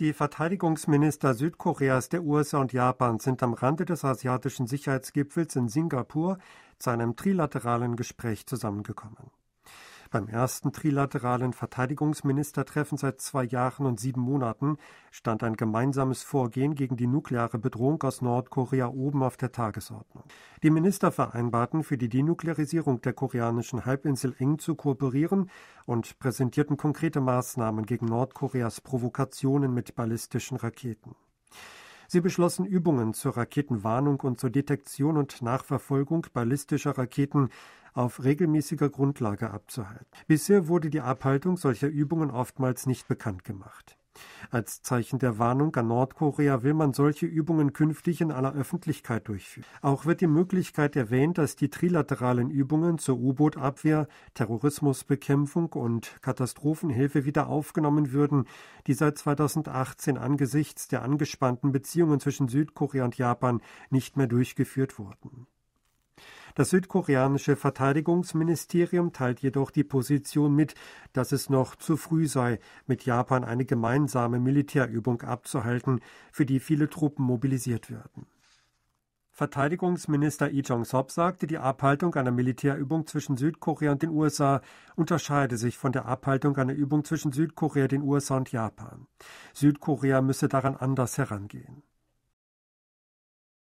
Die Verteidigungsminister Südkoreas, der USA und Japans sind am Rande des asiatischen Sicherheitsgipfels in Singapur zu einem trilateralen Gespräch zusammengekommen beim ersten trilateralen Verteidigungsministertreffen seit zwei Jahren und sieben Monaten stand ein gemeinsames Vorgehen gegen die nukleare Bedrohung aus Nordkorea oben auf der Tagesordnung. Die Minister vereinbarten, für die Denuklearisierung der koreanischen Halbinsel eng zu kooperieren und präsentierten konkrete Maßnahmen gegen Nordkoreas Provokationen mit ballistischen Raketen. Sie beschlossen Übungen zur Raketenwarnung und zur Detektion und Nachverfolgung ballistischer Raketen auf regelmäßiger Grundlage abzuhalten. Bisher wurde die Abhaltung solcher Übungen oftmals nicht bekannt gemacht. Als Zeichen der Warnung an Nordkorea will man solche Übungen künftig in aller Öffentlichkeit durchführen. Auch wird die Möglichkeit erwähnt, dass die trilateralen Übungen zur U-Boot-Abwehr, Terrorismusbekämpfung und Katastrophenhilfe wieder aufgenommen würden, die seit 2018 angesichts der angespannten Beziehungen zwischen Südkorea und Japan nicht mehr durchgeführt wurden. Das südkoreanische Verteidigungsministerium teilt jedoch die Position mit, dass es noch zu früh sei, mit Japan eine gemeinsame Militärübung abzuhalten, für die viele Truppen mobilisiert werden. Verteidigungsminister Lee Jong-sop sagte, die Abhaltung einer Militärübung zwischen Südkorea und den USA unterscheide sich von der Abhaltung einer Übung zwischen Südkorea, den USA und Japan. Südkorea müsse daran anders herangehen.